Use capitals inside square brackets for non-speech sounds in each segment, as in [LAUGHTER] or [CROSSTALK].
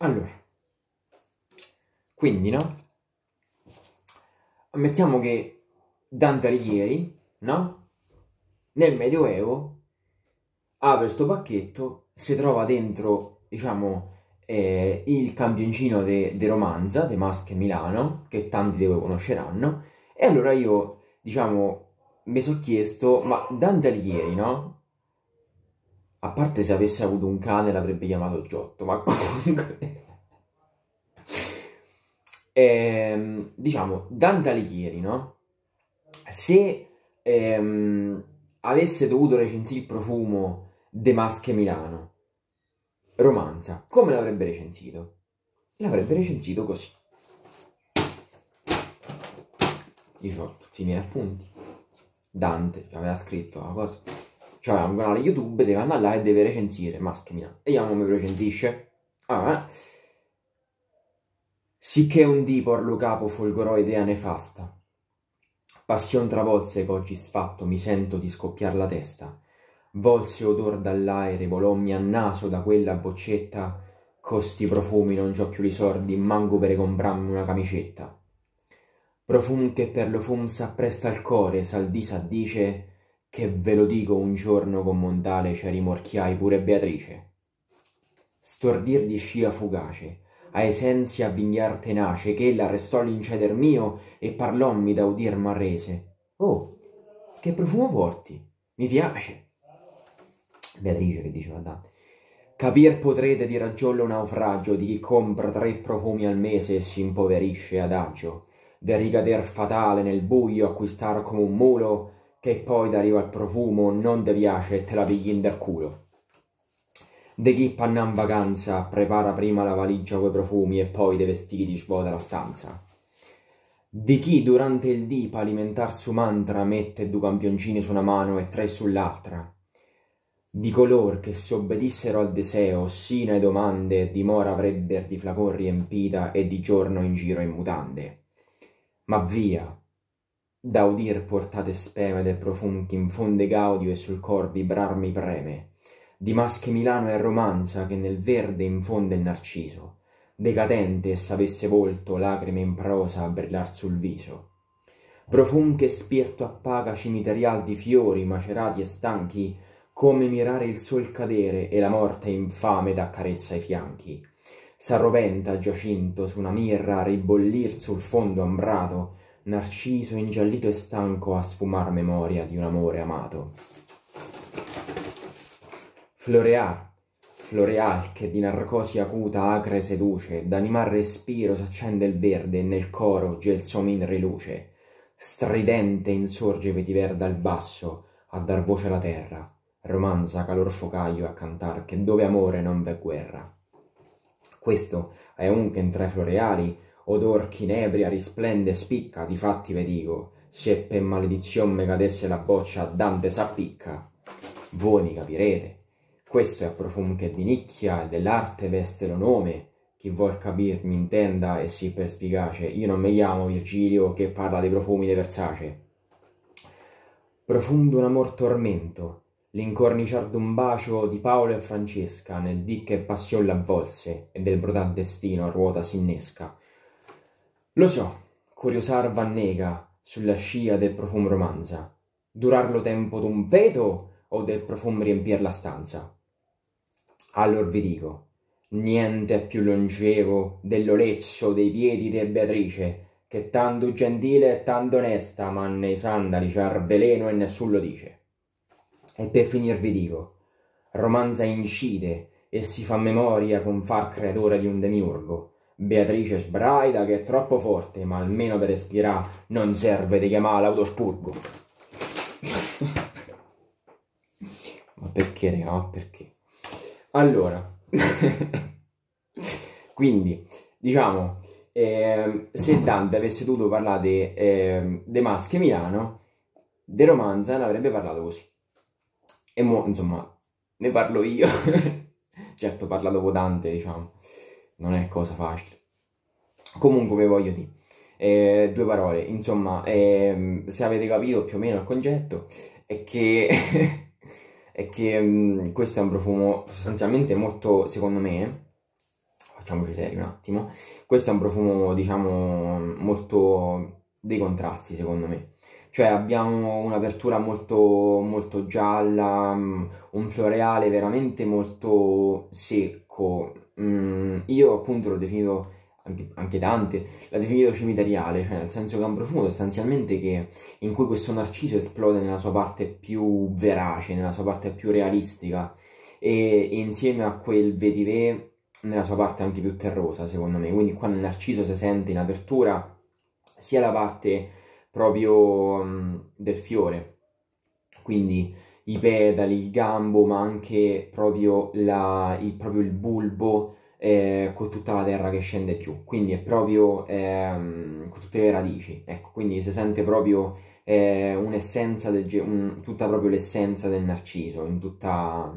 Allora, quindi no? Ammettiamo che Dante Alighieri, no? Nel Medioevo apre questo pacchetto, si trova dentro, diciamo, eh, il campioncino de, de Romanza, de Masche Milano, che tanti di voi conosceranno, e allora io, diciamo, mi sono chiesto, ma Dante Alighieri, no? A parte se avesse avuto un cane l'avrebbe chiamato Giotto, ma [LAUGHS] comunque... eh, diciamo, Dante Alighieri, no? Se ehm, avesse dovuto recensire il profumo De Masche Milano, romanza, come l'avrebbe recensito? L'avrebbe recensito così. Io ho tutti i miei appunti. Dante aveva scritto la cosa cioè un canale YouTube, deve andare là e deve recensire. Maschina, e io non mi recensisce. Ah, eh. Sicché un dì porlo capo folgorò idea nefasta. Passion travolse oggi sfatto, mi sento di scoppiar la testa. Volse odor dall'aere, volommi a naso da quella boccetta. Costi profumi non già più risordi, manco per comprarmi una camicetta. Profum che per lo fum s'appresta al core, saldi di s'addice, che ve lo dico un giorno con Montale ci cioè rimorchiai pure Beatrice. Stordir di scia fugace, a esenzia avvinghiar tenace, che ella restò l'inceder mio e parlommi da udir marrese. Oh, che profumo porti? Mi piace. Beatrice che diceva Dante. Capir potrete di ragiolo naufragio di chi compra tre profumi al mese e si impoverisce adagio, de ricader fatale nel buio acquistar come un mulo che poi ti arriva il profumo, non ti piace e te la pigli dal culo. De chi panna in vacanza prepara prima la valigia coi profumi e poi deve vestiti svuota la stanza. Di chi durante il dip alimentar su mantra mette due campioncini su una mano e tre sull'altra. Di color che se obbedissero al deseo, sino ai domande, dimora avrebbe di flacon riempita e di giorno in giro in mutande. Ma via, da udir portate speme del profum che infonde gaudio e sul cor vibrar mi preme, di masche Milano è romanza che nel verde infonde il narciso, decadente e s'avesse volto lacrime in prosa a brillar sul viso. Profum che spirto appaga cimiterial di fiori macerati e stanchi, come mirare il sol cadere e la morte infame d'accarezza ai fianchi. S'arroventa Giacinto su una mirra a ribollir sul fondo ambrato, narciso, ingiallito e stanco a sfumar memoria di un amore amato. Florear, floreal che di narcosi acuta acre seduce, d'animar respiro s'accende il verde e nel coro gelsomin riluce. Stridente insorge vetiver dal basso a dar voce alla terra, romanza calor focaio a cantar che dove amore non v'è guerra. Questo è un che tra i floreali odor chinebria risplende spicca, di fatti ve dico, se per maledizione me cadesse la boccia Dante s'appicca. Voi mi capirete, questo è a profum che di nicchia e dell'arte veste lo nome, chi vuol capir mi intenda e si perspicace, io non mi chiamo Virgilio che parla dei profumi di Versace. Profundo un amor tormento, l'incorniciar d'un bacio di Paolo e Francesca nel dì che passione l'avvolse e del brutal destino a ruota s'innesca. Lo so, curiosar vannega sulla scia del profum romanza, durar lo tempo d'un veto o del profum riempir la stanza. Allor vi dico, niente è più longevo dell'olezzo dei piedi di Beatrice, che tanto gentile e tanto onesta, ma nei sandali c'ha veleno e nessuno lo dice. E per finir vi dico, romanza incide e si fa memoria con far creatore di un demiurgo, Beatrice sbraida che è troppo forte, ma almeno per respirare non serve di chiamare l'autospurgo. [LAUGHS] ma perché, raga? Ma perché? Allora, [LAUGHS] quindi, diciamo, eh, se Dante avesse dovuto parlare di eh, de Milano, De Romanza ne avrebbe parlato così. E mo, insomma, ne parlo io. [LAUGHS] certo, parla dopo Dante, diciamo non è cosa facile. Comunque vi voglio dire, eh, due parole, insomma, eh, se avete capito più o meno il concetto, è che, [LAUGHS] è che mh, mm, questo è un profumo sostanzialmente molto, secondo me, facciamoci seri un attimo, questo è un profumo, diciamo, molto dei contrasti, secondo me. Cioè abbiamo un'apertura molto, molto gialla, mm, un floreale veramente molto secco, mh, mm, io appunto l'ho definito anche Dante l'ha definito cimitariale, cioè nel senso che è un profumo sostanzialmente che, in cui questo narciso esplode nella sua parte più verace, nella sua parte più realistica e, e insieme a quel vetivè nella sua parte anche più terrosa secondo me, quindi qua nel narciso si sente in apertura sia la parte proprio mh, mm, del fiore, quindi i pedali, il gambo, ma anche proprio, la, il, proprio il, bulbo eh, con tutta la terra che scende giù, quindi è proprio ehm, con tutte le radici, ecco, quindi si sente proprio eh, un'essenza, del, un, tutta proprio l'essenza del narciso in, tutta,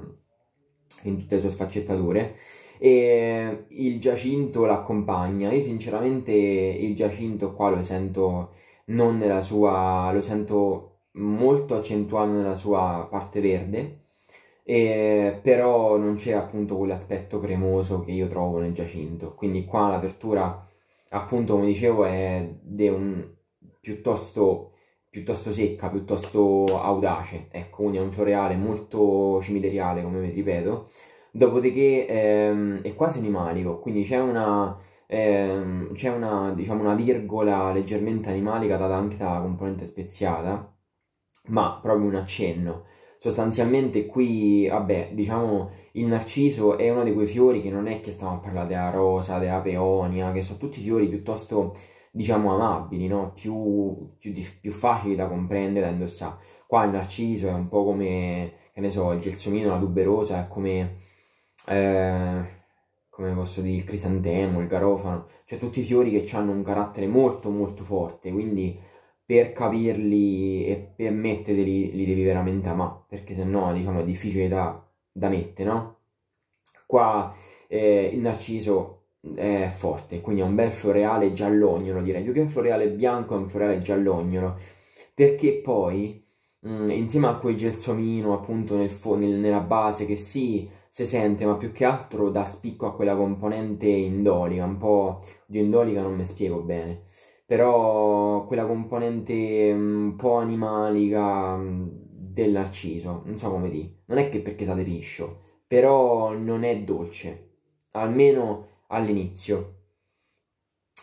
in tutte le sue sfaccettature e il Giacinto l'accompagna. Io sinceramente il Giacinto qua lo sento non nella sua, lo sento molto accentuato nella sua parte verde, e, però non c'è appunto quell'aspetto cremoso che io trovo nel giacinto. Quindi qua l'apertura, appunto, come dicevo, è de un, piuttosto, piuttosto secca, piuttosto audace. Ecco, quindi è un floreale molto cimiteriale, come vi ripeto. Dopodiché ehm, è quasi animalico, quindi c'è una, ehm, c'è una, diciamo, una virgola leggermente animalica data anche dalla componente speziata ma proprio un accenno. Sostanzialmente qui, vabbè, diciamo, il narciso è uno di quei fiori che non è che stiamo a parlare della rosa, della peonia, che sono tutti fiori piuttosto, diciamo, amabili, no? Più, più, più facili da comprendere, da indossare. Qua il narciso è un po' come, che ne so, il gelsomino, la tuberosa, è come... Eh, come posso dire, il crisantemo, il garofano, cioè tutti i fiori che hanno un carattere molto molto forte, quindi per capirli e per metterli li devi veramente amare, perché se no diciamo, è difficile da, da mettere, no? Qua eh, il narciso eh, è forte, quindi è un bel floreale giallognolo, direi, più che un floreale bianco è un floreale giallognolo, perché poi mh, mm, insieme a quel gelsomino appunto nel nel, nella base che sì, si sente, ma più che altro dà spicco a quella componente indolica, un po' di indolica non mi spiego bene, però quella componente mm, un po' animalica mm, del narciso, non so come dire, non è che perché sate liscio, però non è dolce, almeno all'inizio,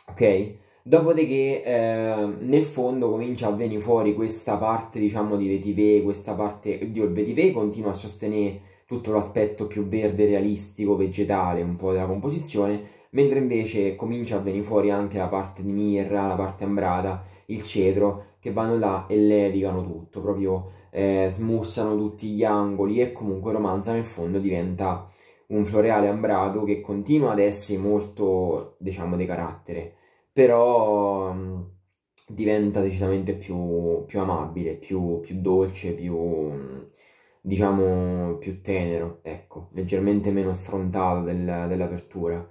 ok? Dopodiché eh, nel fondo comincia a venire fuori questa parte diciamo di vetiver, questa parte, oddio il vetiver continua a sostenere tutto l'aspetto più verde realistico, vegetale un po' della composizione, mentre invece comincia a venire fuori anche la parte di mirra, la parte ambrata, il cetro, che vanno là e levicano tutto, proprio eh, smussano tutti gli angoli e comunque Romanza nel fondo diventa un floreale ambrato che continua ad essere molto, diciamo, di carattere, però mm, diventa decisamente più, più amabile, più, più, dolce, più... diciamo più tenero, ecco, leggermente meno sfrontato del, dell'apertura.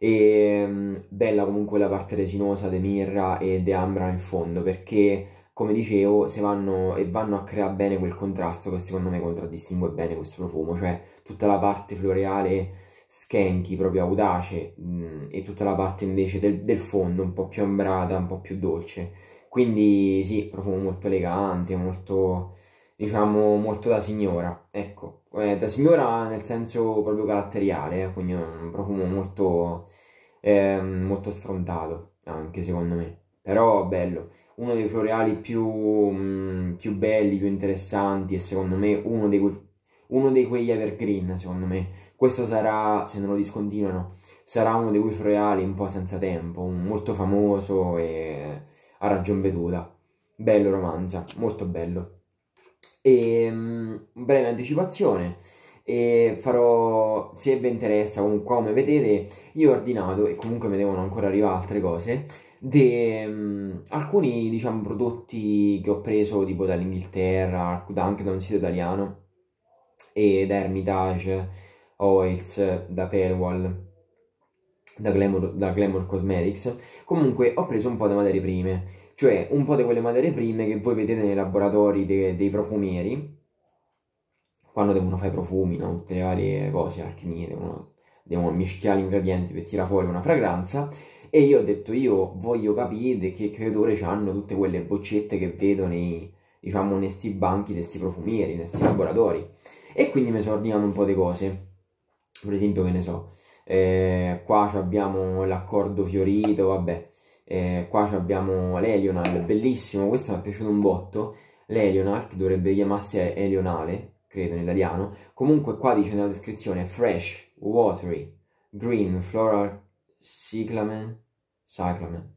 E bella comunque la parte resinosa di Mirra e di Ambra in fondo perché, come dicevo, se vanno e vanno a creare bene quel contrasto che secondo me contraddistingue bene questo profumo, cioè tutta la parte floreale skenchi, proprio audace, mh, e tutta la parte invece del, del, fondo un po' più ambrata, un po' più dolce. Quindi sì, profumo molto elegante, molto, diciamo, molto da signora ecco, eh, da signora nel senso proprio caratteriale, eh, quindi un profumo molto, eh, molto sfrontato anche secondo me, però bello, uno dei floreali più, mh, mm, più belli, più interessanti e secondo me uno dei, que- uno dei quegli evergreen, secondo me, questo sarà, se non lo discontinuano, sarà uno dei quei floreali un po' senza tempo, molto famoso e a ragion veduta, bello romanza, molto bello. E, um, breve anticipazione. E farò, se vi interessa, comunque come vedete, io ho ordinato, e comunque mi devono ancora arrivare altre cose, de, um, alcuni, diciamo, prodotti che ho preso tipo dall'Inghilterra, da, anche da un sito italiano, e da Hermitage, Oils, da Perwall, da Glamour, da Glamour Cosmetics. Comunque ho preso un po' di materie prime cioè un po' di quelle materie prime che voi vedete nei laboratori de- dei profumieri, quando devono fare i profumi, no? tutte le varie cose, alchimie, devono, devono mischiare gli ingredienti per tirare fuori una fragranza, e io ho detto io voglio capire che, che hanno tutte quelle boccette che vedo nei, diciamo, nei sti banchi, nei sti profumieri, nei sti laboratori, e quindi mi sono ordinato un po' di cose, per esempio che ne so, eh, qua abbiamo l'accordo fiorito, vabbè, eh, qua abbiamo l'Elional, bellissimo, questo mi è piaciuto un botto. L'Elional, che dovrebbe chiamarsi Elionale, credo in italiano. Comunque qua dice nella descrizione fresh, watery, green, floral, cyclamen, cyclamen,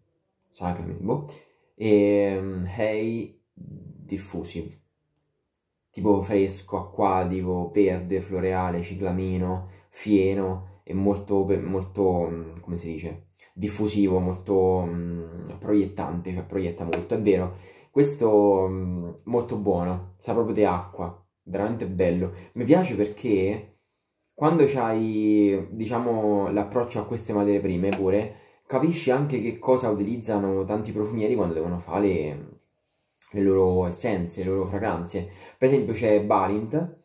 cyclamen, boh, e um, hay diffusive, tipo fresco, acquatico, verde, floreale, ciclamino, fieno, è molto, molto mm, come si dice, diffusivo, molto mh, mm, proiettante, cioè proietta molto, è vero. Questo mh, mm, molto buono, sa proprio di acqua, veramente bello. Mi piace perché quando hai, diciamo, l'approccio a queste materie prime pure, capisci anche che cosa utilizzano tanti profumieri quando devono fare le, le loro essenze, le loro fragranze. Per esempio c'è Balint,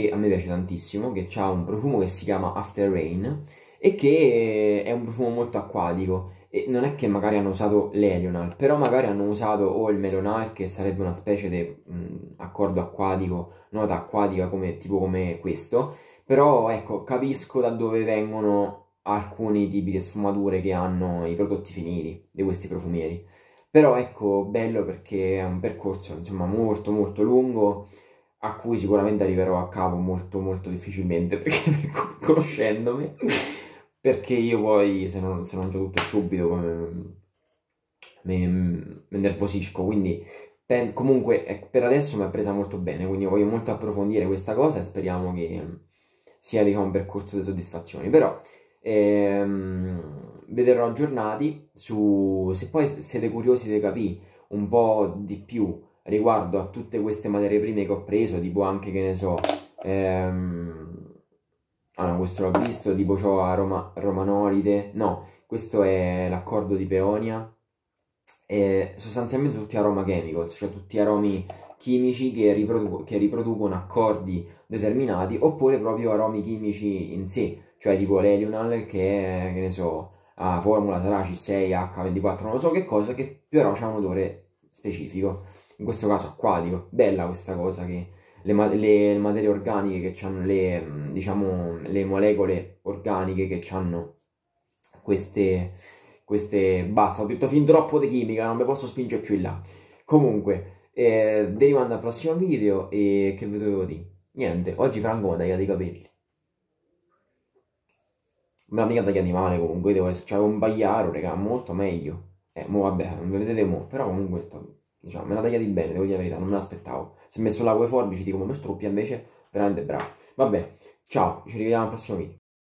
che a me piace tantissimo, che ha un profumo che si chiama After Rain e che è un profumo molto acquatico. E non è che magari hanno usato l'Elional, però magari hanno usato o il Melonal, che sarebbe una specie di mm, accordo acquatico, nota acquatica come, tipo come questo. Però ecco, capisco da dove vengono alcuni tipi di sfumature che hanno i prodotti finiti di questi profumieri. Però ecco, bello perché è un percorso insomma molto molto lungo a cui sicuramente arriverò a capo molto molto difficilmente [LAUGHS] perché conoscendomi perché io poi se non, se non gioco tutto subito mi, mi nervosisco quindi pen, comunque per adesso mi è presa molto bene quindi voglio molto approfondire questa cosa e speriamo che sia diciamo, un percorso di soddisfazioni però ehm, vedrò aggiornati su se poi siete curiosi di capire un po' di più riguardo a tutte queste materie prime che ho preso, tipo anche che ne so, ehm, ah no, questo l'ho visto, tipo ciò a Roma, Romanolide, no, questo è l'accordo di Peonia, eh, sostanzialmente tutti aroma chemicals, cioè tutti aromi chimici che, riprodu che riproducono accordi determinati, oppure proprio aromi chimici in sé, cioè tipo l'Elional che, che ne so, ha ah, formula sarà C6H24, non lo so che cosa, che però ha un odore specifico in questo caso acquatico. Bella questa cosa che le, le materie organiche che hanno le, diciamo, le molecole organiche che hanno queste, queste... Basta, ho detto fin troppo di chimica, non mi posso spingere più in là. Comunque, eh, derivando al prossimo video e che vi devo dire? Niente, oggi Franco mi ha tagliato i capelli. Ma mica tagliati animale comunque, devo essere... Cioè, un bagliaro, raga, molto meglio. Eh, mo vabbè, non vedete mo, però comunque diciamo, me la tagliati bene, devo dire la verità, non me l'aspettavo. Se è messo là con forbici, dico, come questo invece veramente bravo. Vabbè, ciao, ci rivediamo al prossimo video.